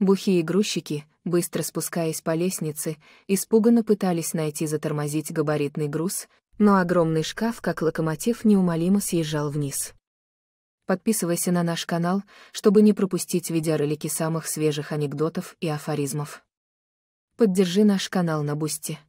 Бухие грузчики, быстро спускаясь по лестнице, испуганно пытались найти затормозить габаритный груз, но огромный шкаф, как локомотив, неумолимо съезжал вниз. Подписывайся на наш канал, чтобы не пропустить видеоролики самых свежих анекдотов и афоризмов. Поддержи наш канал на Бусти.